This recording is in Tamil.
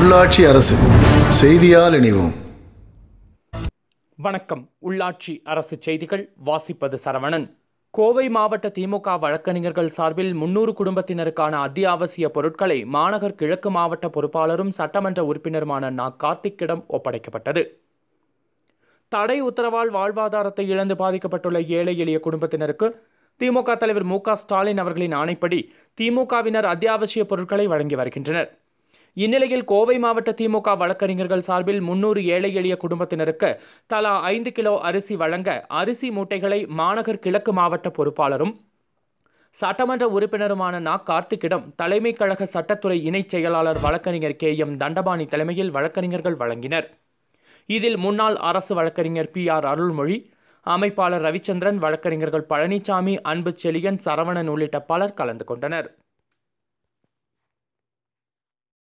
உள்ளாட்சி அரசு செய்தியால் இணைவோம் வணக்கம் உள்ளாட்சி அரசு செய்திகள் வாசிப்பது சரவணன் கோவை மாவட்ட திமுக வழக்கறிஞர்கள் சார்பில் முன்னூறு குடும்பத்தினருக்கான அத்தியாவசிய பொருட்களை மாநகர் கிழக்கு மாவட்ட பொறுப்பாளரும் சட்டமன்ற உறுப்பினருமான நா கார்த்திக்கிடம் ஒப்படைக்கப்பட்டது தடை உத்தரவால் வாழ்வாதாரத்தை இழந்து பாதிக்கப்பட்டுள்ள ஏழை எளிய குடும்பத்தினருக்கு திமுக தலைவர் மு ஸ்டாலின் அவர்களின் ஆணைப்படி திமுகவினர் அத்தியாவசிய பொருட்களை வழங்கி வருகின்றனர் இந்நிலையில் கோவை மாவட்ட திமுக வழக்கறிஞர்கள் சார்பில் முன்னூறு ஏழை எளிய குடும்பத்தினருக்கு தலா ஐந்து கிலோ அரிசி வழங்க அரிசி மூட்டைகளை மாநகர் கிழக்கு மாவட்ட பொறுப்பாளரும் சட்டமன்ற உறுப்பினருமான நா கார்த்திக்கிடம் தலைமை கழக சட்டத்துறை இணைச் செயலாளர் வழக்கறிஞர் கே எம் தண்டபாணி தலைமையில் வழக்கறிஞர்கள் வழங்கினர் இதில் முன்னாள் அரசு வழக்கறிஞர் பி ஆர் அருள்மொழி அமைப்பாளர் ரவிச்சந்திரன் வழக்கறிஞர்கள் பழனிசாமி அன்பு செழியன் சரவணன் உள்ளிட்ட பலர் கலந்து கொண்டனர்